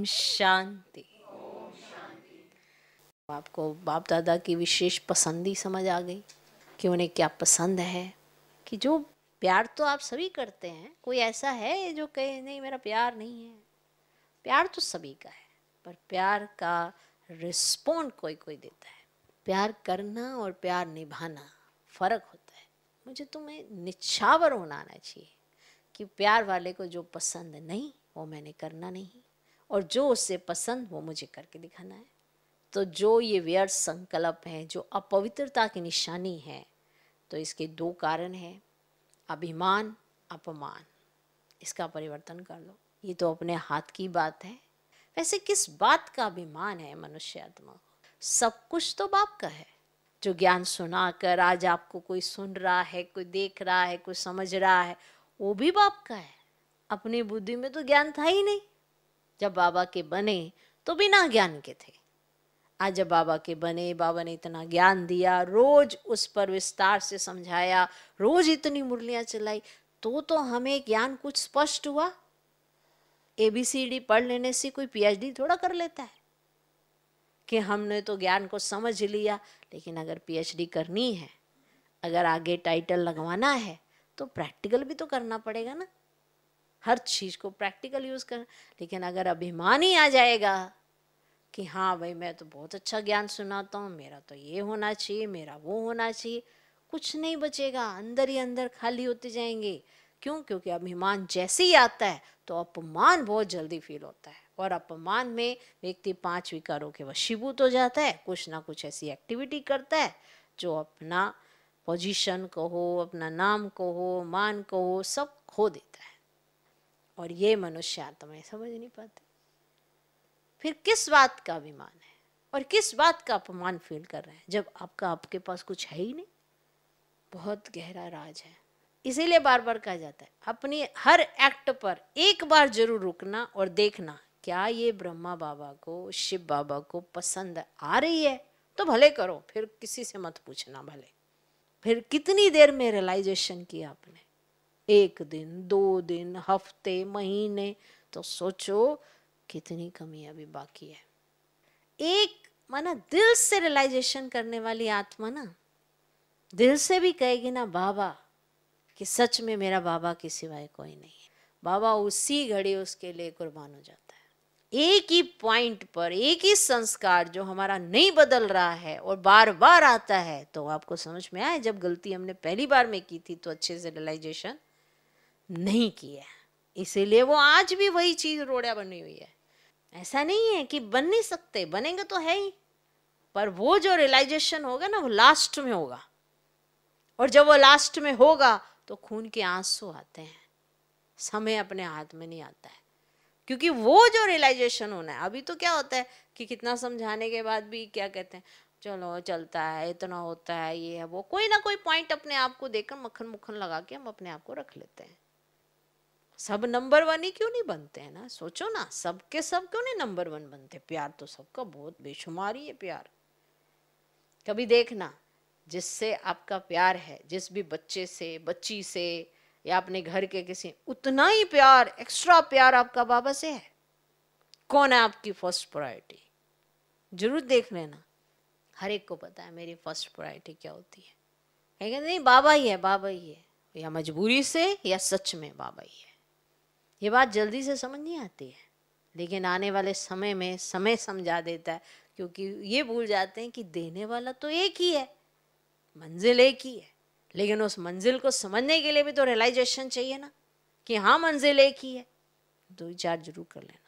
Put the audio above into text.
ओम शांति आपको बाप दादा की विशेष पसंदी समझ आ गई कि उन्हें क्या पसंद है कि जो प्यार तो आप सभी करते हैं कोई ऐसा है जो कहे नहीं मेरा प्यार नहीं है प्यार तो सभी का है पर प्यार का रिस्पॉन्ड कोई कोई देता है प्यार करना और प्यार निभाना फ़र्क होता है मुझे तुम्हें निछावर होना आना चाहिए कि प्यार वाले को जो पसंद नहीं वो मैंने करना नहीं और जो उससे पसंद वो मुझे करके दिखाना है तो जो ये व्यर्थ संकल्प है जो अपवित्रता की निशानी है तो इसके दो कारण हैं अभिमान अपमान इसका परिवर्तन कर लो ये तो अपने हाथ की बात है वैसे किस बात का अभिमान है मनुष्य आत्मा सब कुछ तो बाप का है जो ज्ञान सुना कर आज आपको कोई सुन रहा है कोई देख रहा है कोई समझ रहा है वो भी बाप का है अपनी बुद्धि में तो ज्ञान था ही नहीं जब बाबा के बने तो बिना ज्ञान के थे आज जब बाबा के बने बाबा ने इतना ज्ञान दिया रोज उस पर विस्तार से समझाया रोज इतनी मुरलियां चलाई तो तो हमें ज्ञान कुछ स्पष्ट हुआ ए बी सी डी पढ़ लेने से कोई पीएचडी थोड़ा कर लेता है कि हमने तो ज्ञान को समझ लिया लेकिन अगर पीएचडी करनी है अगर आगे टाइटल लगवाना है तो प्रैक्टिकल भी तो करना पड़ेगा ना हर चीज़ को प्रैक्टिकल यूज़ कर लेकिन अगर अभिमान ही आ जाएगा कि हाँ भाई मैं तो बहुत अच्छा ज्ञान सुनाता हूँ मेरा तो ये होना चाहिए मेरा वो होना चाहिए कुछ नहीं बचेगा अंदर ही अंदर खाली होते जाएंगे क्यों क्योंकि अभिमान जैसे ही आता है तो अपमान बहुत जल्दी फील होता है और अपमान में व्यक्ति पांच विकारों के वशीभूत हो जाता है कुछ ना कुछ ऐसी एक्टिविटी करता है जो अपना पोजीशन को हो अपना नाम को हो मान को हो सब खो देता है और ये मनुष्य आत्माएं समझ नहीं पाते फिर किस बात का अभिमान है और किस बात का अपमान फील कर रहे हैं जब आपका आपके पास कुछ है ही नहीं बहुत गहरा राज है इसीलिए बार बार कहा जाता है अपनी हर एक्ट पर एक बार जरूर रुकना और देखना क्या ये ब्रह्मा बाबा को शिव बाबा को पसंद आ रही है तो भले करो फिर किसी से मत पूछना भले फिर कितनी देर में रियलाइजेशन किया आपने एक दिन दो दिन हफ्ते महीने तो सोचो कितनी कमी अभी बाकी है एक माना दिल से रियलाइजेशन करने वाली आत्मा ना दिल से भी कहेगी ना बाबा कि सच में मेरा बाबा के सिवाय कोई नहीं है बाबा उसी घड़ी उसके लिए कुर्बान हो जाता है एक ही पॉइंट पर एक ही संस्कार जो हमारा नहीं बदल रहा है और बार बार आता है तो आपको समझ में आए जब गलती हमने पहली बार में की थी तो अच्छे से रियलाइजेशन नहीं किया इसीलिए वो आज भी वही चीज रोड़ा बनी हुई है ऐसा नहीं है कि बन नहीं सकते बनेंगे तो है ही पर वो जो रियलाइजेशन होगा ना वो लास्ट में होगा और जब वो लास्ट में होगा तो खून के आंसू आते हैं समय अपने हाथ में नहीं आता है क्योंकि वो जो रियलाइजेशन होना है अभी तो क्या होता है कि कितना समझाने के बाद भी क्या कहते हैं चलो चलता है इतना होता है ये है वो कोई ना कोई पॉइंट अपने आप को देकर मक्खन मुखन लगा के हम अपने आप को रख लेते हैं सब नंबर वन ही क्यों नहीं बनते हैं ना सोचो ना सब के सब क्यों नहीं नंबर वन बनते प्यार तो सबका बहुत बेशुमारी है प्यार कभी देखना जिससे आपका प्यार है जिस भी बच्चे से बच्ची से या अपने घर के किसी उतना ही प्यार एक्स्ट्रा प्यार आपका बाबा से है कौन है आपकी फर्स्ट प्रायोरिटी जरूर देख लेना हर एक को पता है मेरी फर्स्ट प्रायोरिटी क्या होती है कहेंगे नहीं बाबा ही है बाबा ही है या मजबूरी से या सच में बाबा ही है ये बात जल्दी से समझ नहीं आती है लेकिन आने वाले समय में समय समझा देता है क्योंकि ये भूल जाते हैं कि देने वाला तो एक ही है मंजिल एक ही है लेकिन उस मंजिल को समझने के लिए भी तो रियलाइजेशन चाहिए ना कि हाँ मंजिल एक ही है दो विचार जरूर कर लेना